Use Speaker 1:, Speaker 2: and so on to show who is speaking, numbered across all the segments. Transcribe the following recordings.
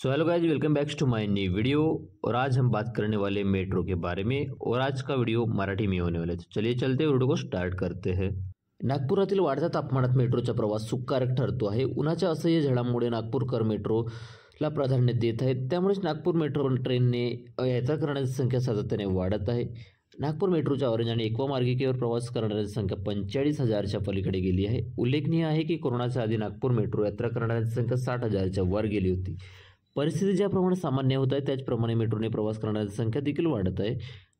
Speaker 1: so hello guys welcome backs to my new video और आज हम बात करने वाले मेट्रो के बारे में और आज का वीडियो मराठी में होने वाला है चलिए चलते वीडियो को स्टार्ट करते हैं नागपुरातील वाढत्या तापमानात मेट्रोचा प्रवास सुखकारक ठरतो आहे उन्हाच्या असह्य झळामुळे नागपूरकर मेट्रोला प्राधान्य देत आहेत त्यामुळेच नागपूर मेट्रो ट्रेनने यात्रा करण्याची संख्या सातत्याने वाढत आहे नागपूर मेट्रोच्या ऑरेंज आणि एक्वा मार्गिकेवर प्रवास करणाऱ्यांची संख्या पंचेचाळीस हजारच्या पलीकडे गेली आहे उल्लेखनीय आहे की कोरोनाच्या आधी नागपूर मेट्रो यात्रा करणाऱ्यांची संख्या साठ हजारच्या वर गेली होती परिस्थिती ज्याप्रमाणे सामान्य होत आहे त्याचप्रमाणे मेट्रोने प्रवास करणाऱ्यांची संख्या देखील वाढत आहे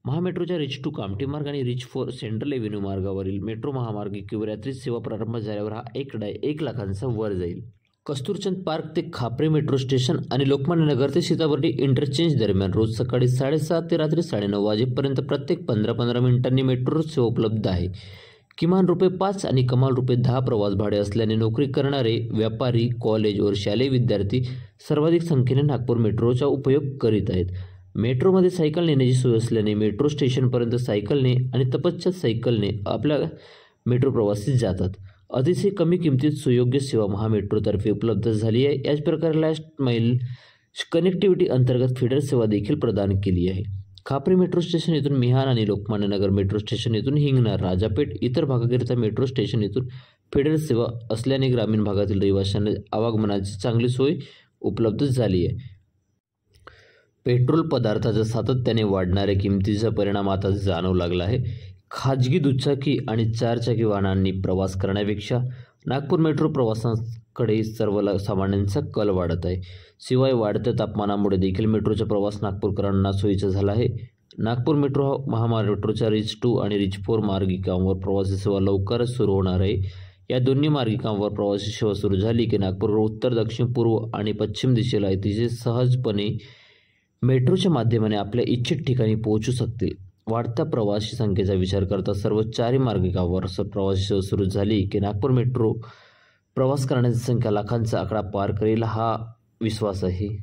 Speaker 1: महामेट्रोच्या रिच टू कामठी मार्ग आणि रिच फोर सेंट्रल एव्हेन्यू मार्गावरील मेट्रो महामार्ग किंवा रात्री सेवा प्रारंभ झाल्यावर हा डाय एक लाखांचा वर जाईल कस्तुरचंद पार्क ते खापरे मेट्रो स्टेशन आणि लोकमान्य नगर ते सीताबर्डी इंटरचेंज दरम्यान रोज सकाळी साडेसात ते रात्री साडेनऊ वाजेपर्यंत प्रत्येक पंधरा पंधरा मिनिटांनी मेट्रो सेवा उपलब्ध आहे किमान रुपये पाच आणि कमाल रुपये दहा प्रवास भाडे असल्याने नोकरी करणारे व्यापारी कॉलेज व शालेय विद्यार्थी सर्वाधिक संख्येने नागपूर मेट्रोचा उपयोग करीत आहेत मेट्रोमध्ये सायकल नेण्याची सोय असल्याने मेट्रो स्टेशनपर्यंत सायकलने आणि तपश्चात सायकलने आपल्या मेट्रो प्रवासी जातात अतिशय कमी किमतीत सुयोग्य सेवा महामेट्रोतर्फे उपलब्ध झाली आहे याच प्रकारे लास्ट माईल कनेक्टिव्हिटी अंतर्गत फिडर सेवा देखील प्रदान केली आहे खापरी मेट्रो स्टेशन येथून मिहान आणि लोकमान्य नगर मेट्रो स्टेशन येथून हिंगणा राजापेठ इतर भागाकरिता मेट्रो स्टेशन येथून फेडरल सेवा असल्याने ग्रामीण भागातील रहिवाशांना आवागमनाची चांगली सोय उपलब्ध झाली आहे पेट्रोल पदार्थाच्या सातत्याने वाढणाऱ्या किमतीचा परिणाम आता जाणवू लागला आहे खाजगी दुचाकी आणि चारचाकी वाहनांनी प्रवास करण्यापेक्षा नागपूर मेट्रो प्रवासात कडे सर्व सामान्यांचा कल वाढत आहे शिवाय वाढत्या तापमानामुळे देखील मेट्रोचा प्रवास नागपूरकरांना सोयीचा झाला आहे नागपूर मेट्रो महामार्ग मेट्रोच्या रिच टू आणि रिच फोर मार्गिकांवर प्रवासी सेवा लवकरच सुरू होणार आहे या दोन्ही मार्गिकांवर प्रवासी सेवा सुरू झाली की नागपूर उत्तर दक्षिण पूर्व आणि पश्चिम दिशेला अतिशय सहजपणे मेट्रोच्या माध्यमाने आपल्या इच्छित ठिकाणी पोहोचू शकतील वाढत्या प्रवासी संख्येचा विचार करता सर्व चारही मार्गिकांवर प्रवासी सेवा सुरू झाली की नागपूर मेट्रो प्रवास करण्याची संख्या लाखांचा आकडा पार करेल हा विश्वास आहे